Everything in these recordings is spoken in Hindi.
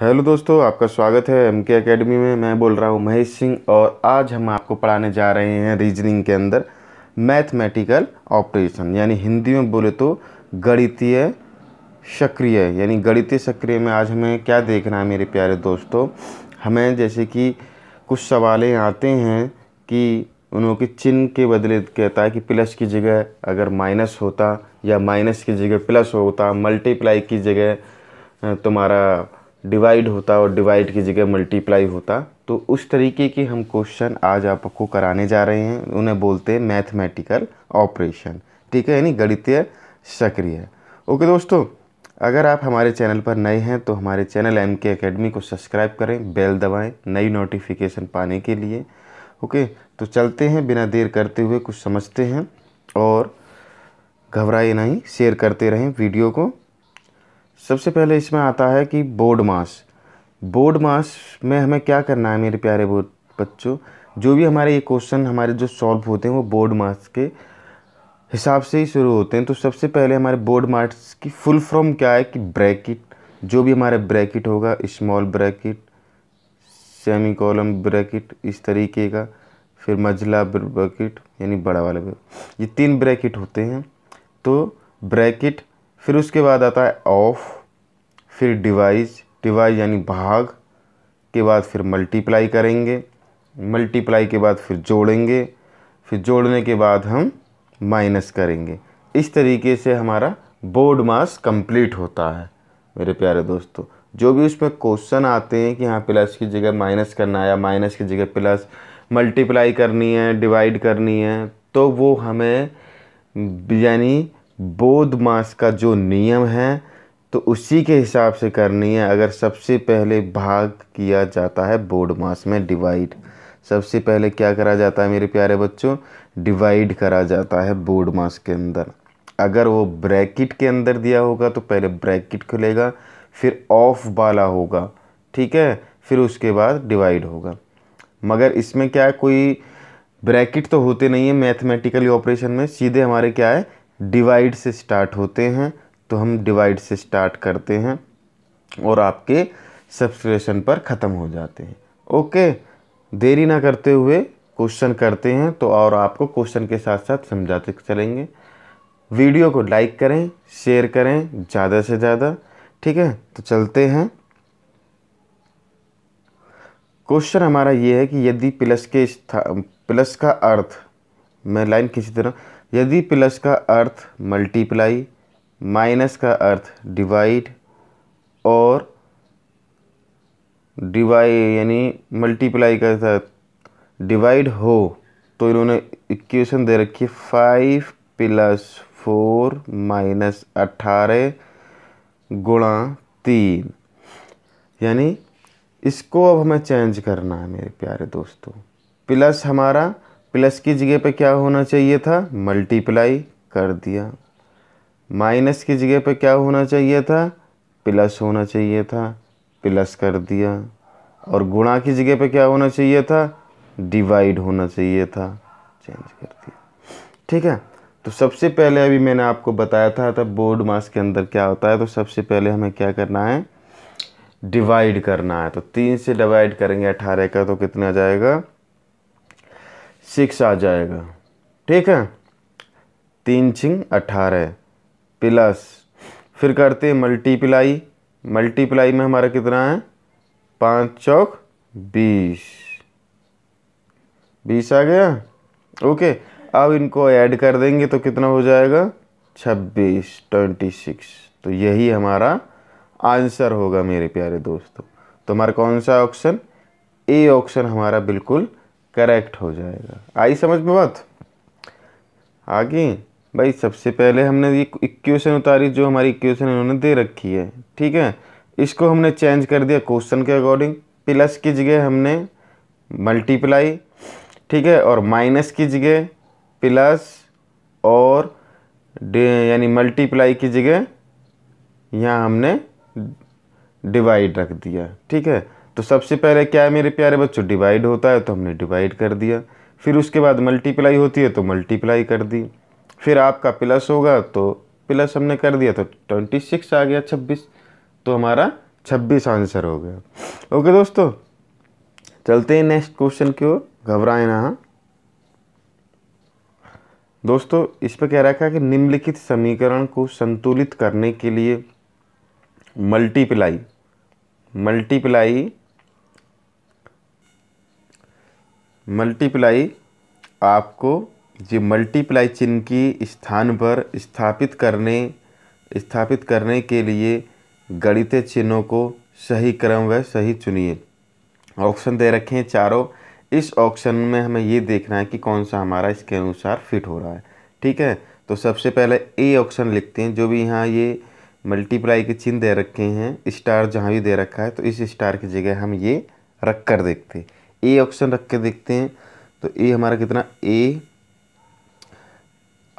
हेलो दोस्तों आपका स्वागत है एम के अकेडमी में मैं बोल रहा हूँ महेश सिंह और आज हम आपको पढ़ाने जा रहे हैं रीजनिंग के अंदर मैथमेटिकल ऑपरेशन यानी हिंदी में बोले तो गणितीय सक्रिय यानी गणितीय सक्रिय में आज हमें क्या देखना है मेरे प्यारे दोस्तों हमें जैसे कि कुछ सवालें आते हैं कि उन्हों के चिन्ह के बदले कहता है कि प्लस की जगह अगर माइनस होता या माइनस की जगह प्लस होता मल्टीप्लाई की जगह तुम्हारा डिवाइड होता और डिवाइड की जगह मल्टीप्लाई होता तो उस तरीके के हम क्वेश्चन आज आपको कराने जा रहे हैं उन्हें बोलते हैं मैथमेटिकल ऑपरेशन ठीक है यानी गणितीय सक्रिय ओके दोस्तों अगर आप हमारे चैनल पर नए हैं तो हमारे चैनल एम के अकेडमी को सब्सक्राइब करें बेल दबाएं नई नोटिफिकेशन पाने के लिए ओके तो चलते हैं बिना देर करते हुए कुछ समझते हैं और घबराए नहीं शेयर करते रहें वीडियो को सबसे पहले इसमें आता है कि बोर्ड मास बोर्ड मास में हमें क्या करना है मेरे प्यारे बच्चों जो भी हमारे ये क्वेश्चन हमारे जो सॉल्व होते हैं वो बोर्ड मास के हिसाब से ही शुरू होते हैं तो सबसे पहले हमारे बोर्ड मार्क्स की फुल फॉर्म क्या है कि ब्रैकेट जो भी हमारा ब्रैकेट होगा small bracket semicolon bracket इस तरीके का फिर मझला ब्रैकेट यानी बड़ा वाला ये तीन ब्रैकेट होते हैं तो ब्रैकेट फिर उसके बाद आता है ऑफ फिर डिवाइज डिवाइज यानी भाग के बाद फिर मल्टीप्लाई करेंगे मल्टीप्लाई के बाद फिर जोड़ेंगे फिर जोड़ने के बाद हम माइनस करेंगे इस तरीके से हमारा बोर्ड मास कंप्लीट होता है मेरे प्यारे दोस्तों जो भी उसमें क्वेश्चन आते हैं कि हाँ प्लस की जगह माइनस करना है या माइनस की जगह प्लस मल्टीप्लाई करनी है डिवाइड करनी है तो वो हमें यानी बोध मास का जो नियम है तो उसी के हिसाब से करनी है अगर सबसे पहले भाग किया जाता है बोर्ड मास में डिवाइड सबसे पहले क्या करा जाता है मेरे प्यारे बच्चों डिवाइड करा जाता है बोर्ड मास के अंदर अगर वो ब्रैकेट के अंदर दिया होगा तो पहले ब्रैकेट खुलेगा फिर ऑफ वाला होगा ठीक है फिर उसके बाद डिवाइड होगा मगर इसमें क्या है कोई ब्रैकेट तो होते नहीं है मैथमेटिकली ऑपरेशन में सीधे हमारे क्या है डिवाइड से स्टार्ट होते हैं तो हम डिवाइड से स्टार्ट करते हैं और आपके सब्सक्रिप्शन पर ख़त्म हो जाते हैं ओके देरी ना करते हुए क्वेश्चन करते हैं तो और आपको क्वेश्चन के साथ साथ समझाते चलेंगे वीडियो को लाइक करें शेयर करें ज़्यादा से ज़्यादा ठीक है तो चलते हैं क्वेश्चन हमारा ये है कि यदि प्लस के प्लस का अर्थ मैं लाइन किसी तरह यदि प्लस का अर्थ मल्टीप्लाई माइनस का अर्थ डिवाइड और डिवाइड यानी मल्टीप्लाई का अर्थ डिवाइड हो तो इन्होंने इक्वेशन दे रखी है फाइव प्लस फोर माइनस अट्ठारह गुणा तीन यानी इसको अब हमें चेंज करना है मेरे प्यारे दोस्तों प्लस हमारा प्लस की जगह पे क्या होना चाहिए था मल्टीप्लाई कर दिया माइनस की जगह पे क्या होना चाहिए था प्लस होना चाहिए था प्लस कर दिया और गुणा की जगह पे क्या होना चाहिए था डिवाइड होना चाहिए था चेंज कर दिया ठीक है तो सबसे पहले अभी मैंने आपको बताया था तब बोर्ड मास के अंदर क्या होता है तो सबसे पहले हमें क्या करना है डिवाइड करना है तो तीन से डिवाइड करेंगे अठारह का तो कितना आ जाएगा सिक्स आ जाएगा ठीक है तीन छिंग अठारह प्लस फिर करते हैं मल्टीप्लाई मल्टीप्लाई में हमारा कितना है पाँच चौक बीस बीस आ गया ओके अब इनको ऐड कर देंगे तो कितना हो जाएगा छब्बीस ट्वेंटी सिक्स तो यही हमारा आंसर होगा मेरे प्यारे दोस्तों तो हमारा कौन सा ऑप्शन ए ऑप्शन हमारा बिल्कुल करेक्ट हो जाएगा आई समझ में बात आगे भाई सबसे पहले हमने ये इक्वेशन उतारी जो हमारी इक्वेशन इन्होंने दे रखी है ठीक है इसको हमने चेंज कर दिया क्वेश्चन के अकॉर्डिंग प्लस की जगह हमने मल्टीप्लाई ठीक है और माइनस की जगह प्लस और यानी मल्टीप्लाई की जगह यहाँ हमने डिवाइड रख दिया ठीक है तो सबसे पहले क्या है मेरे प्यारे बच्चों डिवाइड होता है तो हमने डिवाइड कर दिया फिर उसके बाद मल्टीप्लाई होती है तो मल्टीप्लाई कर दी फिर आपका प्लस होगा तो प्लस हमने कर दिया तो ट्वेंटी सिक्स आ गया छब्बीस तो हमारा छब्बीस आंसर हो गया ओके दोस्तों चलते हैं नेक्स्ट क्वेश्चन की ओर घबराए ना दोस्तों इस पर कह रखा है कि निम्नलिखित समीकरण को संतुलित करने के लिए मल्टीप्लाई मल्टीप्लाई मल्टीप्लाई आपको ये मल्टीप्लाई चिन्ह की स्थान पर स्थापित करने स्थापित करने के लिए गणित चिन्हों को सही क्रम व सही चुनिए ऑप्शन दे रखे हैं चारों इस ऑप्शन में हमें ये देखना है कि कौन सा हमारा इसके अनुसार फिट हो रहा है ठीक है तो सबसे पहले ए ऑप्शन लिखते हैं जो भी यहाँ ये मल्टीप्लाई के चिन्ह दे रखे हैं स्टार जहाँ भी दे रखा है तो इस स्टार की जगह हम ये रख कर देखते हैं ए ऑप्शन रख कर देखते हैं तो ए हमारा कितना ए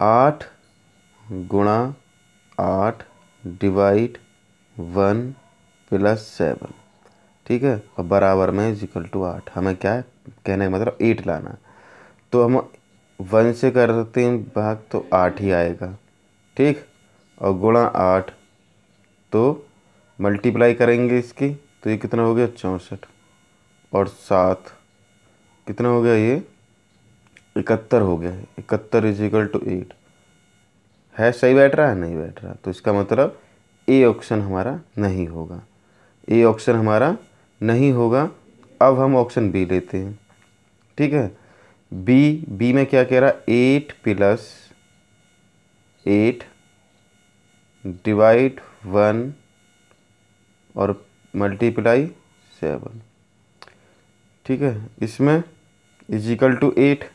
आठ गुणा आठ डिवाइड वन प्लस सेवन ठीक है और बराबर में इज इक्वल टू आठ हमें क्या है कहने का मतलब एट लाना तो हम वन से करते हैं भाग तो आठ ही आएगा ठीक और गुणा आठ तो मल्टीप्लाई करेंगे इसकी तो ये कितना हो गया चौंसठ और सात कितना हो गया ये इकहत्तर हो गया इकहत्तर इज इक्वल टू एट है सही बैठ रहा है नहीं बैठ रहा तो इसका मतलब ए ऑप्शन हमारा नहीं होगा ए ऑप्शन हमारा नहीं होगा अब हम ऑप्शन बी लेते हैं ठीक है बी बी में क्या कह रहा eight plus eight divide one और मल्टीप्लाई सेवन ठीक है इसमें इजिकल टू एट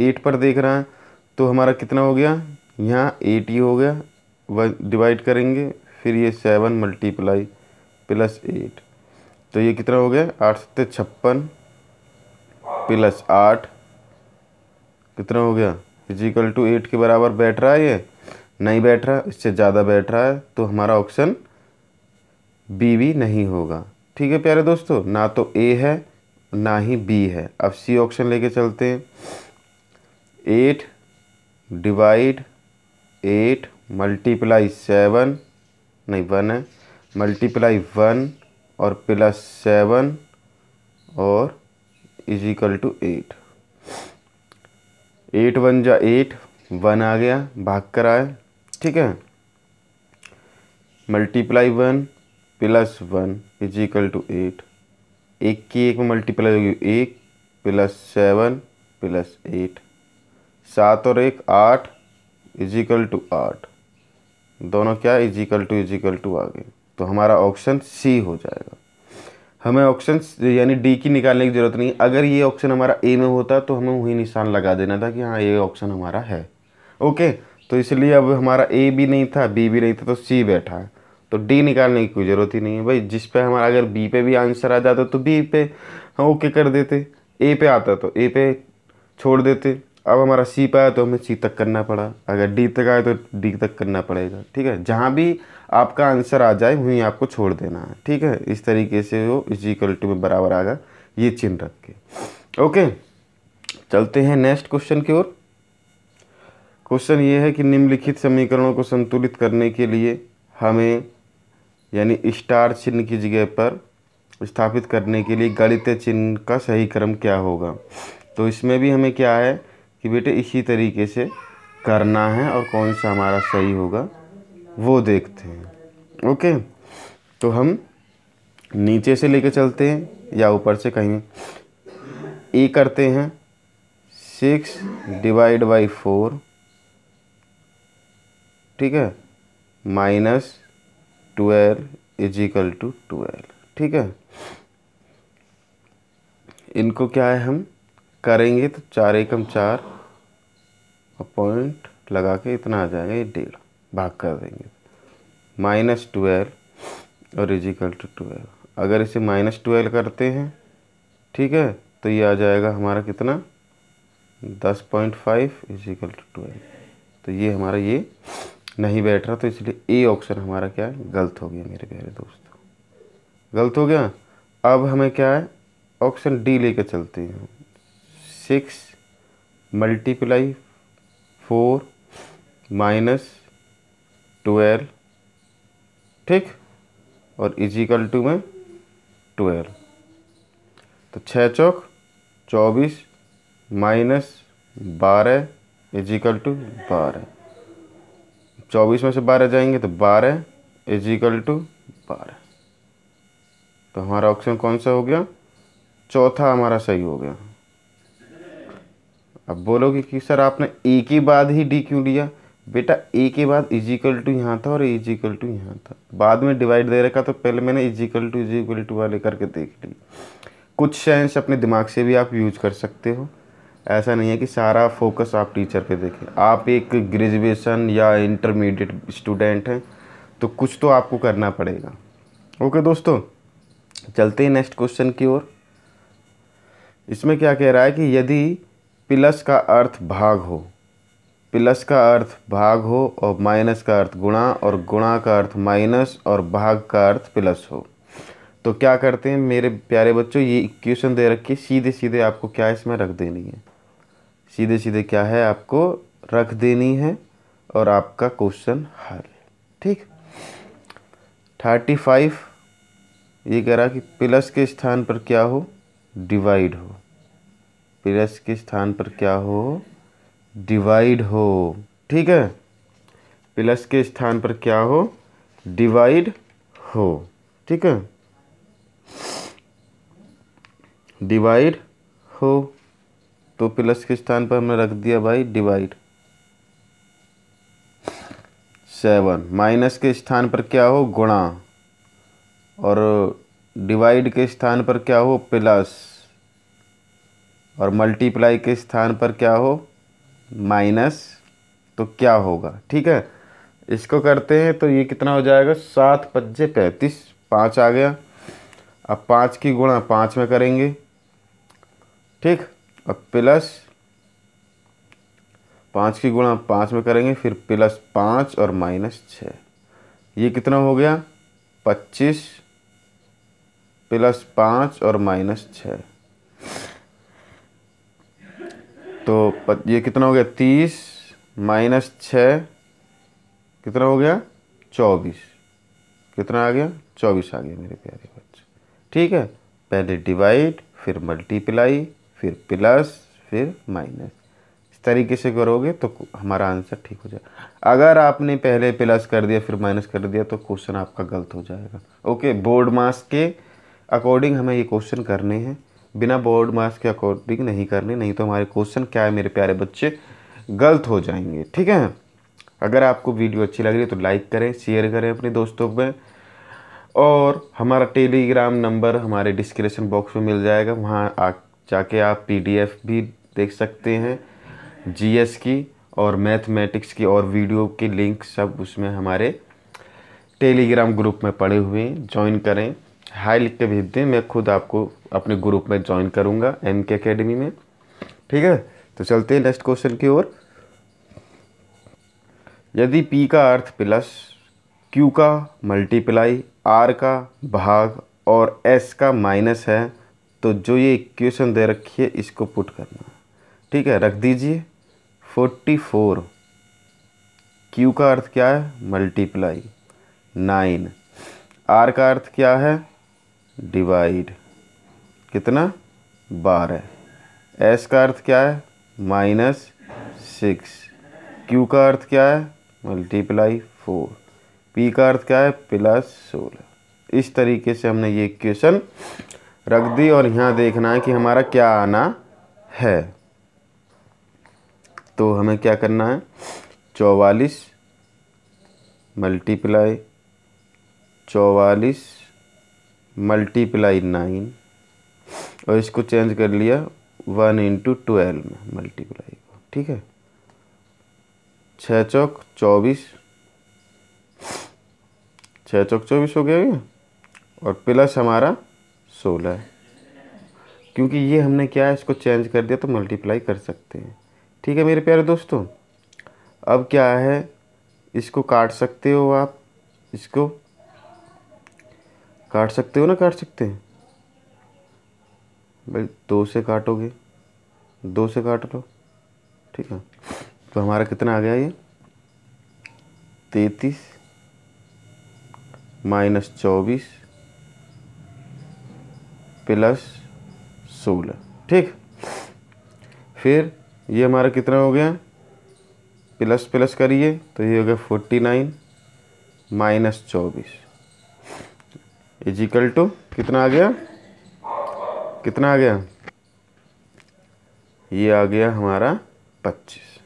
एट पर देख रहा है तो हमारा कितना हो गया यहाँ एट ही हो गया वन डिवाइड करेंगे फिर ये सेवन मल्टीप्लाई प्लस एट तो ये कितना हो गया आठ सत्तर छप्पन प्लस आठ कितना हो गया फिजिकल टू एट के बराबर बैठ रहा है ये नहीं बैठ रहा इससे ज़्यादा बैठ रहा है तो हमारा ऑप्शन बी भी नहीं होगा ठीक है प्यारे दोस्तों ना तो ए है ना ही बी है अब सी ऑप्शन लेके चलते हैं eight divide eight multiply seven नहीं वन है मल्टीप्लाई वन और प्लस सेवन और is equal to eight eight one जा एट वन आ गया भाग कर आए ठीक है multiply one plus one is equal to eight एक की एक में मल्टीप्लाई होगी एक प्लस सेवन प्लस एट सात और एक आठ इजिकल टू आठ दोनों क्या इजिकल टू इजिकल टू आ गए तो हमारा ऑप्शन सी हो जाएगा हमें ऑप्शन यानी डी की निकालने की ज़रूरत नहीं अगर ये ऑप्शन हमारा ए में होता तो हमें वही निशान लगा देना था कि हाँ ये ऑप्शन हमारा है ओके तो इसलिए अब हमारा ए भी नहीं था बी भी नहीं था तो सी बैठा है तो डी निकालने की कोई ज़रूरत ही नहीं है भाई जिस पे हमारा अगर बी पे भी आंसर आ जाता तो बी पे हम हाँ, ओके कर देते ए पे आता तो ए पे छोड़ देते अब हमारा सी पे आया तो हमें सी तक करना पड़ा अगर डी तक आए तो डी तक करना पड़ेगा ठीक है जहाँ भी आपका आंसर आ जाए वहीं आपको छोड़ देना है ठीक है इस तरीके से वो जी क्वालिटी में बराबर आएगा ये चिन्ह रख के ओके चलते हैं नेक्स्ट क्वेश्चन की ओर क्वेश्चन ये है कि निम्नलिखित समीकरणों को संतुलित करने के लिए हमें यानी स्टार चिन्ह की जगह पर स्थापित करने के लिए गणित चिन्ह का सही क्रम क्या होगा तो इसमें भी हमें क्या है कि बेटे इसी तरीके से करना है और कौन सा हमारा सही होगा वो देखते हैं ओके तो हम नीचे से लेके चलते हैं या ऊपर से कहीं ए करते हैं सिक्स डिवाइड बाई फोर ठीक है minus twelve is equal to twelve ठीक है इनको क्या है हम करेंगे तो चार एकम चार पॉइंट लगा के इतना आ जाएगा ये डेढ़ भाग कर देंगे माइनस ट्वेल्व और इजिकल टू ट्वेल्व अगर इसे माइनस ट्वेल्व करते हैं ठीक है तो ये आ जाएगा हमारा कितना दस point five is equal to twelve तो ये हमारा ये नहीं बैठ रहा तो इसलिए ए ऑप्शन हमारा क्या है गलत हो गया मेरे प्यारे दोस्तों गलत हो गया अब हमें क्या है ऑप्शन डी लेकर चलते हैं six multiply four minus twelve ठीक और इजिकल टू में ट्वेल्व तो छः चौक चौबीस माइनस बारह इजिकल टू बारह चौबीस में से बारह जाएंगे तो बारह इजिकल टू बारह तो हमारा ऑप्शन कौन सा हो गया चौथा हमारा सही हो गया अब बोलोगे कि सर आपने ए के बाद ही डी क्यों लिया बेटा ए के बाद इजिकल टू यहाँ था और इजिकल टू यहाँ था बाद में डिवाइड दे रखा तो पहले मैंने इजिकल टू इजिकल टू वाले करके देख ली कुछ साइंस अपने दिमाग से भी आप यूज कर सकते हो ऐसा नहीं है कि सारा फोकस आप टीचर पे देखें आप एक ग्रेजुएशन या इंटरमीडिएट स्टूडेंट हैं तो कुछ तो आपको करना पड़ेगा ओके दोस्तों चलते हैं नेक्स्ट क्वेश्चन की ओर इसमें क्या कह रहा है कि यदि प्लस का अर्थ भाग हो प्लस का अर्थ भाग हो और माइनस का अर्थ गुणा और गुणा का अर्थ माइनस और भाग का अर्थ प्लस हो तो क्या करते हैं मेरे प्यारे बच्चों ये इक्वेशन दे रखी सीधे सीधे आपको क्या इसमें रख देनी है सीधे सीधे क्या है आपको रख देनी है और आपका क्वेश्चन हल ठीक थर्टी फाइव ये कह रहा कि प्लस के स्थान पर क्या हो डिवाइड हो प्लस के स्थान पर क्या हो डिवाइड हो ठीक है प्लस के स्थान पर क्या हो डिवाइड हो ठीक है डिवाइड हो तो प्लस के स्थान पर हमने रख दिया भाई डिवाइड सेवन माइनस के स्थान पर क्या हो गुणा और डिवाइड के स्थान पर क्या हो प्लस और मल्टीप्लाई के स्थान पर क्या हो माइनस तो क्या होगा ठीक है इसको करते हैं तो ये कितना हो जाएगा सात पज्जे पैंतीस पाँच आ गया अब पाँच की गुणा पाँच में करेंगे ठीक अब प्लस पाँच की गुणा पाँच में करेंगे फिर प्लस पाँच और माइनस छ ये कितना हो गया पच्चीस प्लस पाँच और माइनस छः तो ये कितना हो गया तीस माइनस छ कितना हो गया चौबीस कितना आ गया चौबीस आ गया मेरे प्यारे बच्चे ठीक है पहले डिवाइड फिर मल्टीप्लाई फिर प्लस फिर माइनस इस तरीके से करोगे तो हमारा आंसर ठीक हो जाएगा अगर आपने पहले प्लस कर दिया फिर माइनस कर दिया तो क्वेश्चन आपका गलत हो जाएगा ओके बोर्ड मास के अकॉर्डिंग हमें ये क्वेश्चन करने हैं बिना बोर्ड मार्क्स के अकॉर्डिंग नहीं करनी नहीं तो हमारे क्वेश्चन क्या है मेरे प्यारे बच्चे गलत हो जाएंगे ठीक है अगर आपको वीडियो अच्छी लग रही है तो लाइक करें शेयर करें अपने दोस्तों में और हमारा टेलीग्राम नंबर हमारे डिस्क्रिप्शन बॉक्स में मिल जाएगा वहाँ आ जाके आप पीडीएफ भी देख सकते हैं जीएस की और मैथमेटिक्स की और वीडियो की लिंक सब उसमें हमारे टेलीग्राम ग्रुप में पड़े हुए हैं ज्वाइन करें हाई लिख के भेज दें मैं खुद आपको अपने ग्रुप में ज्वाइन करूँगा एम के अकेडमी में ठीक है तो चलते हैं नेक्स्ट क्वेश्चन की ओर यदि पी का अर्थ प्लस क्यू का मल्टीप्लाई आर का भाग और एस का माइनस है तो जो ये इक्वेशन दे रखी है इसको पुट करना ठीक है रख दीजिए फोर्टी फोर क्यू का अर्थ क्या है मल्टीप्लाई नाइन आर का अर्थ क्या है डिवाइड कितना बारह एस का अर्थ क्या है माइनस सिक्स क्यू का अर्थ क्या है मल्टीप्लाई फोर पी का अर्थ क्या है प्लस सोलह इस तरीके से हमने ये क्वेश्चन रख दी और यहाँ देखना है कि हमारा क्या आना है तो हमें क्या करना है चौवालीस मल्टीप्लाई चौवालीस मल्टीप्लाई नाइन और इसको चेंज कर लिया वन इंटू ट्वेल्व में मल्टीप्लाई को ठीक है छः चौक चौबीस छः चौक चौबीस हो गया ये और प्लस हमारा सोलह है क्योंकि ये हमने क्या है इसको चेंज कर दिया तो मल्टीप्लाई कर सकते हैं ठीक है मेरे प्यारे दोस्तों अब क्या है इसको काट सकते हो आप इसको काट सकते हो ना काट सकते हैं भाई दो से काटोगे दो से काट लो ठीक है तो हमारा कितना आ गया ये तैतीस माइनस चौबीस प्लस सोलह ठीक फिर ये हमारा कितना हो गया प्लस प्लस करिए तो ये हो गया फोर्टी नाइन माइनस चौबीस इजिकल टू कितना आ गया कितना आ गया ये आ गया हमारा पच्चीस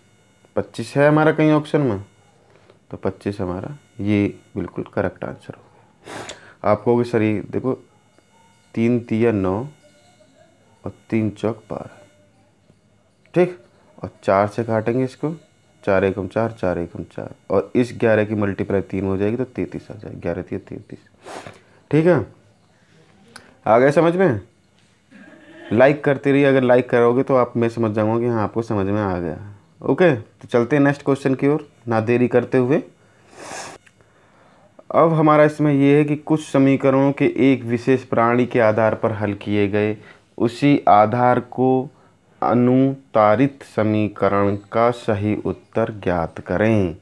पच्चीस है हमारा कहीं ऑप्शन में तो पच्चीस हमारा ये बिल्कुल करेक्ट आंसर हो गया आप कहोगे सर ये देखो तीन तिया नौ और तीन चौक बारह ठीक और चार से काटेंगे इसको चार एकम चार चार एकम चार और इस ग्यारह की मल्टीप्लाई तीन हो जाएगी तो तैतीस आ जाएगी ग्यारह तीन तैतीस ठीक है आ गया समझ में लाइक करते रहिए अगर लाइक करोगे तो आप मैं समझ जाऊँगा कि हाँ आपको समझ में आ गया ओके तो चलते हैं नेक्स्ट क्वेश्चन की ओर ना देरी करते हुए अब हमारा इसमें यह है कि कुछ समीकरणों के एक विशेष प्राणी के आधार पर हल किए गए उसी आधार को अनुतारित समीकरण का सही उत्तर ज्ञात करें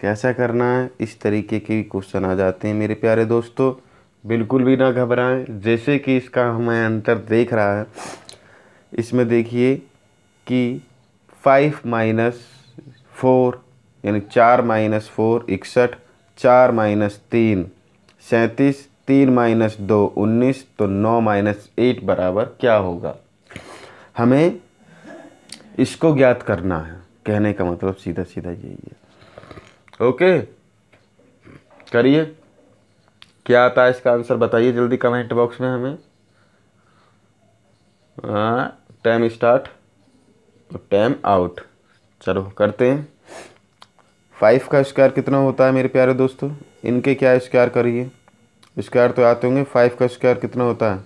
कैसा करना है इस तरीके के क्वेश्चन आ जाते हैं मेरे प्यारे दोस्तों बिल्कुल भी ना घबराएं जैसे कि इसका हमें अंतर देख रहा है इसमें देखिए कि फाइव माइनस फोर यानी चार माइनस फोर इकसठ चार माइनस तीन सैंतीस तीन माइनस दो उन्नीस तो नौ माइनस एट बराबर क्या होगा हमें इसको ज्ञात करना है कहने का मतलब सीधा सीधा यही है ओके करिए क्या आता है इसका आंसर बताइए जल्दी कमेंट बॉक्स में हमें टाइम हाँ, स्टार्ट और टाइम आउट चलो करते हैं फाइव का स्क्वायर कितना होता है मेरे प्यारे दोस्तों इनके क्या स्क्वायर करिए स्क्वायर तो आते होंगे फाइव का स्क्वायर कितना होता है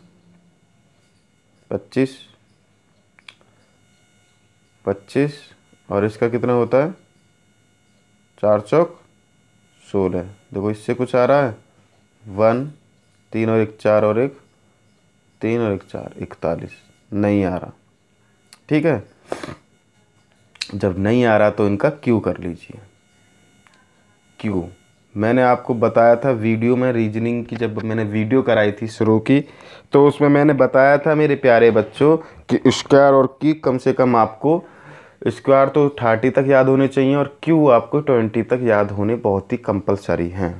पच्चीस पच्चीस और इसका कितना होता है चार चौक सोलह देखो इससे कुछ आ रहा है वन तीन और एक चार और एक तीन और एक चार इकतालीस नहीं आ रहा ठीक है जब नहीं आ रहा तो इनका क्यू कर लीजिए क्यू मैंने आपको बताया था वीडियो में रीजनिंग की जब मैंने वीडियो कराई थी शुरू की तो उसमें मैंने बताया था मेरे प्यारे बच्चों कि स्क्वायर और की कम से कम आपको स्क्वायर तो थर्टी तक याद होने चाहिए और क्यू आपको ट्वेंटी तक याद होने बहुत ही कंपलसरी हैं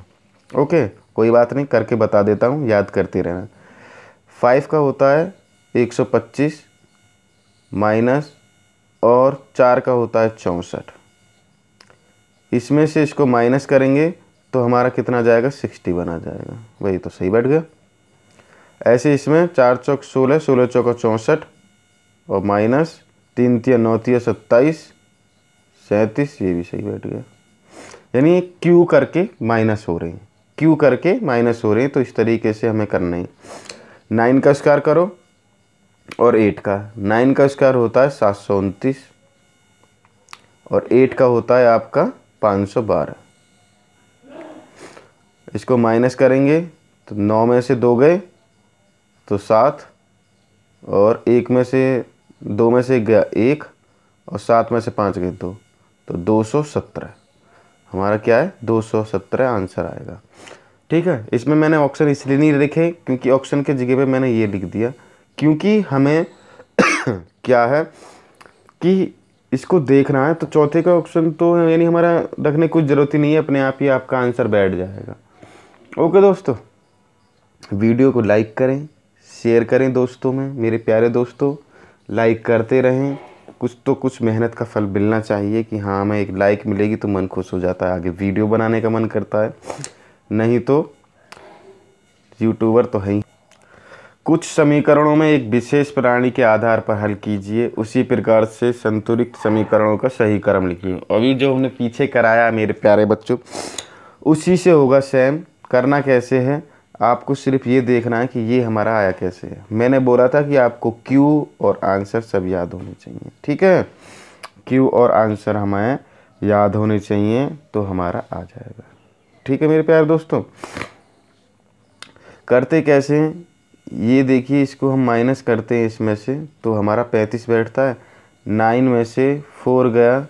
ओके कोई बात नहीं करके बता देता हूँ याद करते रहना फाइव का होता है एक सौ पच्चीस माइनस और चार का होता है चौंसठ इसमें से इसको माइनस करेंगे तो हमारा कितना जाएगा सिक्सटी बना जाएगा वही तो सही बैठ गया ऐसे इसमें चार चौक सोलह सोलह चौक चौंसठ और माइनस तीन तिया नौ तिया सत्ताईस सैंतीस ये भी सही बैठ गया यानी क्यू करके माइनस हो रहे हैं क्यू करके माइनस हो रहे हैं तो इस तरीके से हमें करना है नाइन का स्क्वायर करो और एट का नाइन का स्क्वायर होता है सात सौ उनतीस और एट का होता है आपका पाँच सौ बारह इसको माइनस करेंगे तो नौ में से दो गए तो सात और एक में से दो में से गया एक और सात में से पाँच गए दो तो दो सौ सत्रह हमारा क्या है 217 आंसर आएगा ठीक है इसमें मैंने ऑप्शन इसलिए नहीं लिखे क्योंकि ऑप्शन के जगह पे मैंने ये लिख दिया क्योंकि हमें क्या है कि इसको देखना है तो चौथे का ऑप्शन तो यानी हमारा रखने कुछ ज़रूरत ही नहीं है अपने आप ही आपका आंसर बैठ जाएगा ओके दोस्तों वीडियो को लाइक करें शेयर करें दोस्तों में मेरे प्यारे दोस्तों लाइक करते रहें कुछ तो कुछ मेहनत का फल मिलना चाहिए कि हाँ हमें एक लाइक मिलेगी तो मन खुश हो जाता है आगे वीडियो बनाने का मन करता है नहीं तो यूट्यूबर तो है ही कुछ समीकरणों में एक विशेष प्राणी के आधार पर हल कीजिए उसी प्रकार से संतुलित समीकरणों का सही क्रम लिखिए अभी जो हमने पीछे कराया मेरे प्यारे बच्चों उसी से होगा सेम करना कैसे है आपको सिर्फ ये देखना है कि ये हमारा आया कैसे है मैंने बोला था कि आपको क्यू और आंसर सब याद होने चाहिए ठीक है क्यू और आंसर हमें याद होने चाहिए तो हमारा आ जाएगा ठीक है मेरे प्यार दोस्तों करते कैसे ये देखिए इसको हम माइनस करते हैं इसमें से तो हमारा पैंतीस बैठता है नाइन में से फोर गया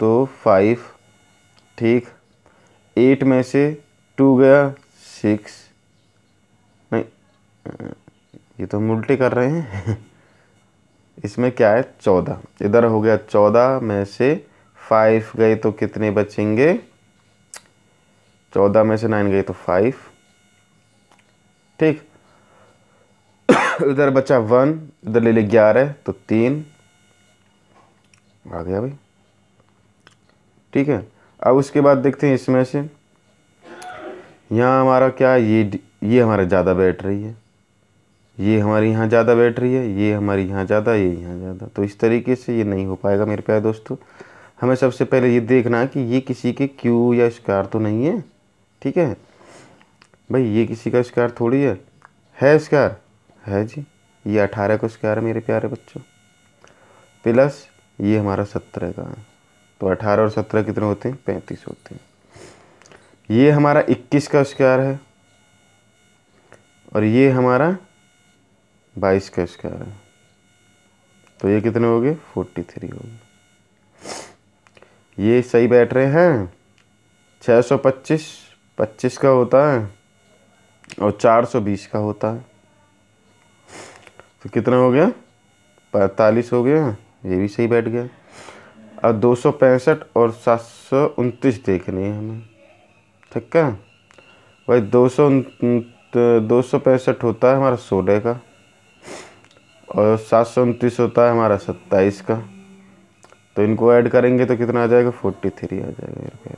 तो फाइव ठीक एट में से टू गया सिक्स ये तो हम उल्टी कर रहे हैं इसमें क्या है चौदह इधर हो गया चौदह में से फाइव गए तो कितने बचेंगे चौदह में से नाइन गए तो फाइव ठीक इधर बचा वन इधर ले ले ग्यारह तो तीन आ गया भाई ठीक है अब उसके बाद देखते हैं इसमें से यहाँ हमारा क्या ये ये हमारा ज़्यादा बैठ रही है ये हमारे यहाँ ज़्यादा बैटरी है ये हमारे यहाँ ज़्यादा ये यहाँ ज़्यादा तो इस तरीके से ये नहीं हो पाएगा मेरे प्यारे दोस्तों हमें सबसे पहले ये देखना है कि ये किसी के क्यू या स्कार तो नहीं है ठीक है भाई ये किसी का स्कार थोड़ी है है स्कार है जी ये अठारह का स्कार है मेरे प्यारे बच्चों प्लस ये हमारा सत्रह का है तो अठारह और सत्रह कितने होते हैं पैंतीस होते हैं ये हमारा इक्कीस का स्क्वायर है और ये हमारा बाईस का स्क्वायर है तो ये कितने हो गए फोर्टी थ्री हो गए ये सही बैठ रहे हैं छः सौ पच्चीस पच्चीस का होता है और चार सौ बीस का होता है तो कितना हो गया पैंतालीस हो गया ये भी सही बैठ गया और दो सौ पैंसठ और सात सौ उनतीस देखने हैं हमें ठीक है भाई दो सौ दो सौ पैंसठ होता है हमारा सोडे का और सात सौ उनतीस होता है हमारा सत्ताईस का तो इनको ऐड करेंगे तो कितना आ जाएगा फोर्टी थ्री आ जाएगा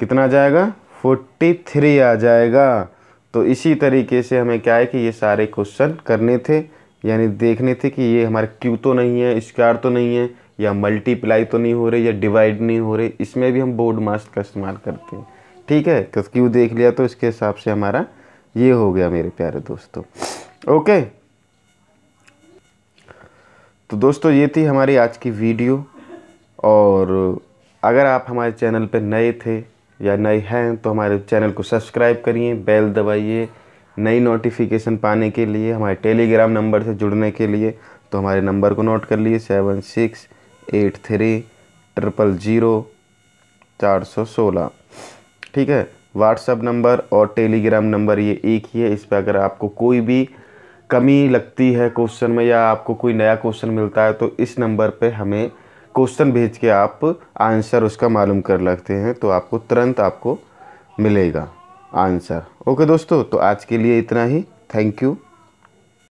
कितना आ जाएगा फोर्टी थ्री आ जाएगा तो इसी तरीके से हमें क्या है कि ये सारे क्वेश्चन करने थे यानी देखने थे कि ये हमारे क्यू तो नहीं है स्क्वायर तो नहीं है या मल्टीप्लाई तो नहीं हो रही या डिवाइड नहीं हो रही इसमें भी हम बोर्ड मास्क का इस्तेमाल करते हैं ठीक है तो क्यों देख लिया तो इसके हिसाब से हमारा ये हो गया मेरे प्यारे दोस्तों ओके तो दोस्तों ये थी हमारी आज की वीडियो और अगर आप हमारे चैनल पर नए थे या नए हैं तो हमारे चैनल को सब्सक्राइब करिए बेल दबाइए नई नोटिफिकेशन पाने के लिए हमारे टेलीग्राम नंबर से जुड़ने के लिए तो हमारे नंबर को नोट कर लिए seven six eight three triple zero चार सौ सोलह ठीक है व्हाट्सअप नंबर और टेलीग्राम नंबर ये एक ही है इस पर अगर आपको कोई भी कमी लगती है क्वेश्चन में या आपको कोई नया क्वेश्चन मिलता है तो इस नंबर पे हमें क्वेश्चन भेज के आप आंसर उसका मालूम कर लगते हैं तो आपको तुरंत आपको मिलेगा आंसर ओके दोस्तों तो आज के लिए इतना ही थैंक यू